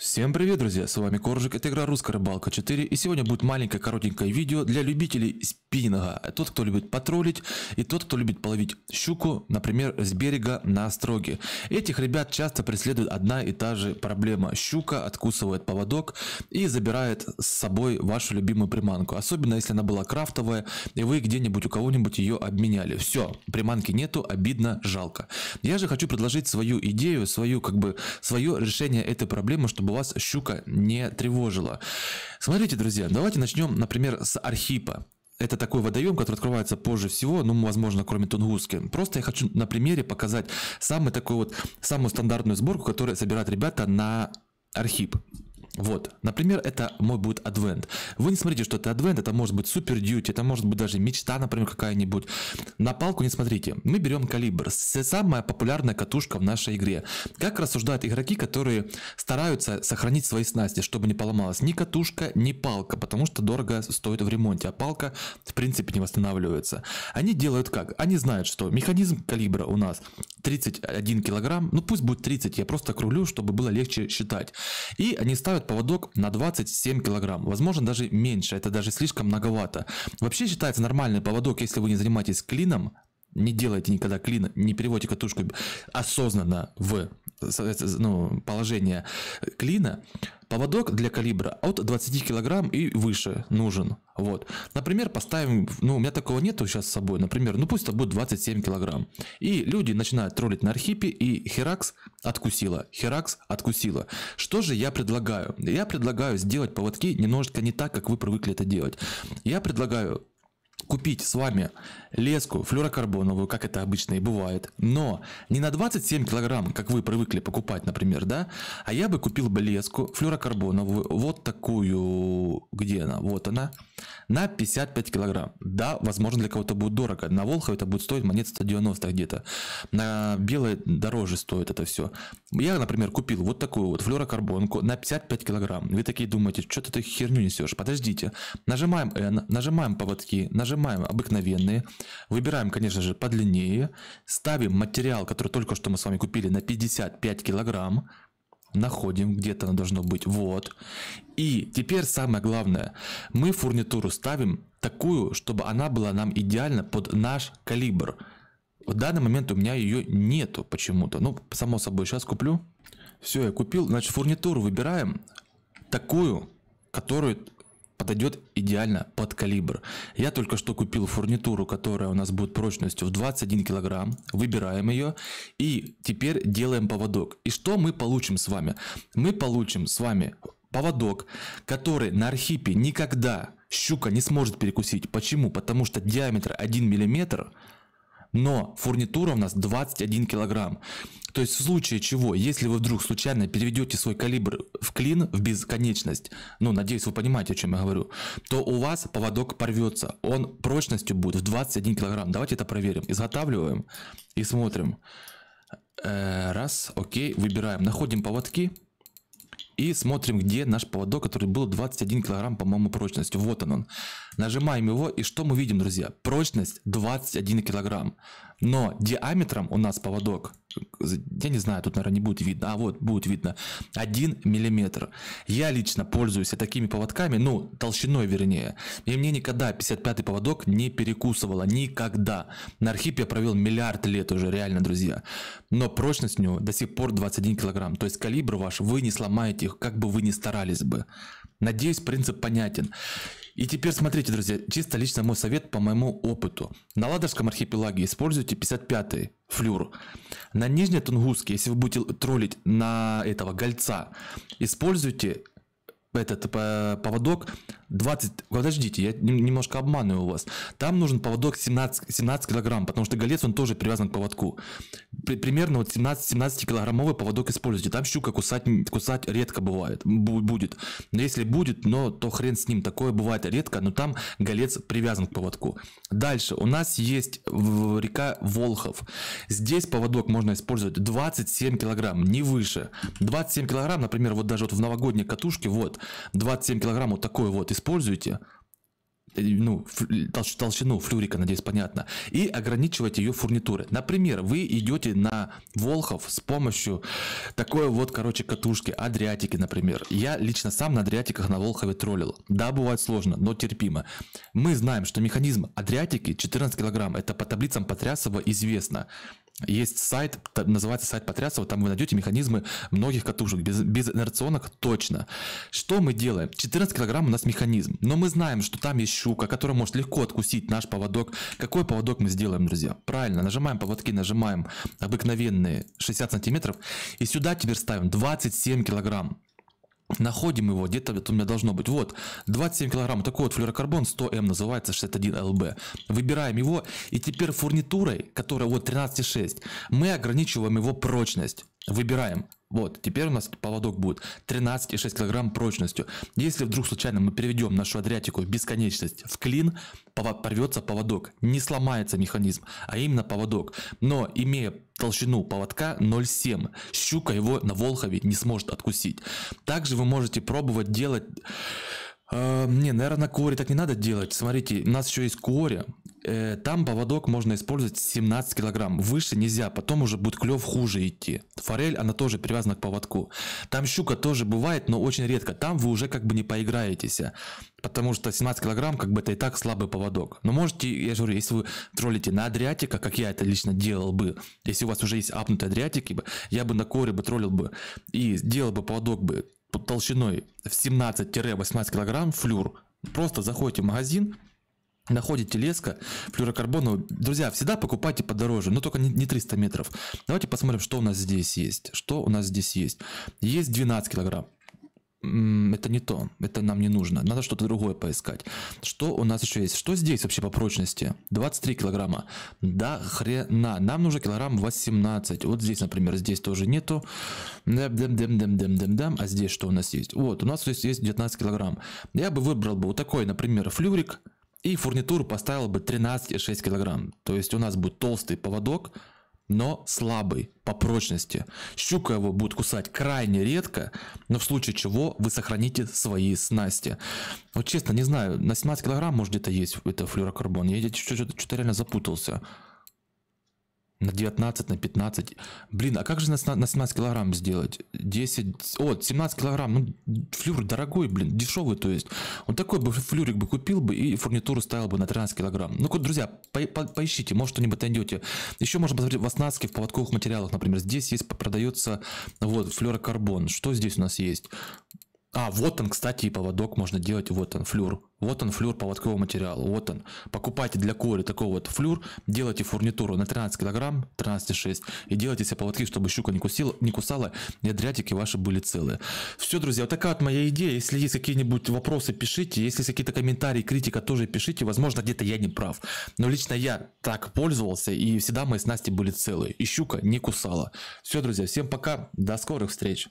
Всем привет, друзья! С вами Коржик, это игра Русская Рыбалка 4, и сегодня будет маленькое коротенькое видео для любителей спиннинга. Тот, кто любит потроллить, и тот, кто любит половить щуку, например, с берега на строге. Этих ребят часто преследует одна и та же проблема. Щука откусывает поводок и забирает с собой вашу любимую приманку, особенно если она была крафтовая, и вы где-нибудь у кого-нибудь ее обменяли. Все, приманки нету, обидно, жалко. Я же хочу предложить свою идею, свою, как бы, свое решение этой проблемы, чтобы чтобы вас щука не тревожила. Смотрите, друзья, давайте начнем, например, с Архипа. Это такой водоем, который открывается позже всего, ну, возможно, кроме Тунгуски. Просто я хочу на примере показать самый такой вот, самую стандартную сборку, которую собирают ребята на Архип. Вот, например, это мой будет адвент. Вы не смотрите, что это адвент, это может быть супер дьюти, это может быть даже мечта, например, какая-нибудь. На палку не смотрите. Мы берем калибр, самая популярная катушка в нашей игре. Как рассуждают игроки, которые стараются сохранить свои снасти, чтобы не поломалось, ни катушка, ни палка, потому что дорого стоит в ремонте, а палка в принципе не восстанавливается. Они делают как? Они знают, что механизм калибра у нас 31 килограмм, ну пусть будет 30, я просто округлю, чтобы было легче считать. И они ставят весят поводок на 27 килограмм, возможно даже меньше, это даже слишком многовато. Вообще считается нормальный поводок, если вы не занимаетесь клином, не делайте никогда клин, не переводите катушку осознанно в ну, положение клина, поводок для калибра от 20 килограмм и выше нужен. Вот. Например, поставим, ну, у меня такого нету сейчас с собой, например, ну пусть это будет 27 килограмм. И люди начинают троллить на архипе, и Херакс откусила, Херакс откусила. Что же я предлагаю? Я предлагаю сделать поводки немножечко не так, как вы привыкли это делать. Я предлагаю купить с вами леску флюорокарбоновую, как это обычно и бывает, но не на 27 килограмм, как вы привыкли покупать, например, да, а я бы купил бы леску флюорокарбоновую, вот такую, где она, вот она, на 55 килограмм. Да, возможно, для кого-то будет дорого. На Волхове это будет стоить монет 190 где-то. На белой дороже стоит это все. Я, например, купил вот такую вот флюорокарбонку на 55 килограмм. Вы такие думаете, что ты херню несешь? Подождите. Нажимаем N, нажимаем поводки, нажимаем обыкновенные, выбираем, конечно же, подлиннее, ставим материал, который только что мы с вами купили на 55 килограмм, находим, где-то оно должно быть, вот. И теперь самое главное, мы фурнитуру ставим такую, чтобы она была нам идеально под наш калибр. В данный момент у меня ее нету почему-то. Ну, само собой, сейчас куплю. Все, я купил. Значит, фурнитуру выбираем такую, которую подойдет идеально под калибр. Я только что купил фурнитуру, которая у нас будет прочностью в 21 килограмм. Выбираем ее и теперь делаем поводок. И что мы получим с вами? Мы получим с вами поводок, который на архипе никогда щука не сможет перекусить. Почему? Потому что диаметр 1 миллиметр – но фурнитура у нас 21 килограмм. То есть в случае чего, если вы вдруг случайно переведете свой калибр в клин, в бесконечность, ну, надеюсь, вы понимаете, о чем я говорю, то у вас поводок порвется. Он прочностью будет в 21 килограмм. Давайте это проверим. Изготавливаем и смотрим. Э, раз, окей, выбираем. Находим поводки. И смотрим, где наш поводок, который был 21 килограмм, по-моему, прочность. Вот он он. Нажимаем его, и что мы видим, друзья? Прочность 21 килограмм. Но диаметром у нас поводок, я не знаю, тут, наверное, не будет видно, а вот будет видно, 1 миллиметр. Я лично пользуюсь такими поводками, ну, толщиной вернее, и мне никогда 55-й поводок не перекусывало, никогда. На архипе я провел миллиард лет уже, реально, друзья. Но прочность у него до сих пор 21 килограмм, то есть калибр ваш вы не сломаете, их, как бы вы ни старались бы. Надеюсь, принцип понятен. И теперь смотрите, друзья, чисто лично мой совет по моему опыту. На Ладожском архипелаге используйте 55-й флюр. На Нижней Тунгуске, если вы будете троллить на этого гольца, используйте этот э, поводок 20... Подождите, я немножко обманываю вас. Там нужен поводок 17, 17 килограмм, потому что голец, он тоже привязан к поводку. При, примерно вот 17, 17 килограммовый поводок используйте. Там щука кусать, кусать редко бывает, будет. Но если будет, но то хрен с ним. Такое бывает редко, но там голец привязан к поводку. Дальше, у нас есть река Волхов. Здесь поводок можно использовать 27 килограмм, не выше. 27 килограмм, например, вот даже вот в новогодней катушке, вот, 27 килограмм вот такой вот используете э, ну, толщину флюрика, надеюсь, понятно, и ограничивайте ее фурнитуры. Например, вы идете на Волхов с помощью такой вот, короче, катушки, Адриатики, например. Я лично сам на Адриатиках на Волхове троллил. Да, бывает сложно, но терпимо. Мы знаем, что механизм Адриатики 14 килограмм, это по таблицам Потрясова известно. Есть сайт, называется сайт Потрясова, там вы найдете механизмы многих катушек, без, без инерционок точно. Что мы делаем? 14 килограмм у нас механизм, но мы знаем, что там есть щука, которая может легко откусить наш поводок. Какой поводок мы сделаем, друзья? Правильно, нажимаем поводки, нажимаем обыкновенные 60 сантиметров, и сюда теперь ставим 27 килограмм. Находим его, где-то это у меня должно быть. Вот, 27 килограмм, такой вот флюорокарбон 100М эм называется, 61 ЛБ. Выбираем его, и теперь фурнитурой, которая вот 13,6, мы ограничиваем его прочность. Выбираем вот, теперь у нас поводок будет 13,6 кг прочностью. Если вдруг случайно мы переведем нашу адриатику в бесконечность в клин, порвется поводок. Не сломается механизм, а именно поводок. Но имея толщину поводка 0,7. Щука его на Волхове не сможет откусить. Также вы можете пробовать делать Э, не, наверное, на коре так не надо делать. Смотрите, у нас еще есть коре. Э, там поводок можно использовать 17 килограмм. Выше нельзя, потом уже будет клев хуже идти. Форель, она тоже привязана к поводку. Там щука тоже бывает, но очень редко. Там вы уже как бы не поиграетесь. А, потому что 17 килограмм, как бы это и так слабый поводок. Но можете, я же говорю, если вы троллите на Адриатика, как я это лично делал бы, если у вас уже есть апнутые Адриатики, я бы на коре бы троллил бы и делал бы поводок бы под толщиной в 17-18 кг флюр. Просто заходите в магазин, находите леска флюрокарбонов Друзья, всегда покупайте подороже, но только не 300 метров. Давайте посмотрим, что у нас здесь есть. Что у нас здесь есть. Есть 12 килограмм это не то, это нам не нужно, надо что-то другое поискать. Что у нас еще есть? Что здесь вообще по прочности? 23 килограмма. Да хрена, нам нужно килограмм 18. Вот здесь, например, здесь тоже нету. Дам -дам -дам -дам -дам -дам А здесь что у нас есть? Вот, у нас здесь есть 19 килограмм. Я бы выбрал бы вот такой, например, флюрик. И фурнитуру поставил бы 13,6 килограмм. То есть у нас будет толстый поводок, но слабый по прочности. Щука его будет кусать крайне редко, но в случае чего вы сохраните свои снасти. Вот честно, не знаю, на 17 килограмм может где-то есть это флюрокарбон. Я что-то реально запутался. На 19, на 15. Блин, а как же на, на 17 килограмм сделать? 10, о, 17 килограмм. Ну, флюр дорогой, блин, дешевый, то есть. Он такой бы флюрик бы купил бы и фурнитуру ставил бы на 13 килограмм. Ну, друзья, поищите, может, что-нибудь найдете. Еще можно посмотреть в оснастке, в поводковых материалах, например. Здесь есть, продается, вот, флюрокарбон. Что здесь у нас есть? А, вот он, кстати, и поводок можно делать, вот он, флюр. Вот он, флюр поводкового материала, вот он. Покупайте для кори такой вот флюр, делайте фурнитуру на 13 килограмм, 13,6, и делайте себе поводки, чтобы щука не, кусила, не кусала, и адриатики ваши были целые. Все, друзья, вот такая вот моя идея. Если есть какие-нибудь вопросы, пишите. Если есть какие-то комментарии, критика, тоже пишите. Возможно, где-то я не прав. Но лично я так пользовался, и всегда мои снасти были целые. И щука не кусала. Все, друзья, всем пока, до скорых встреч.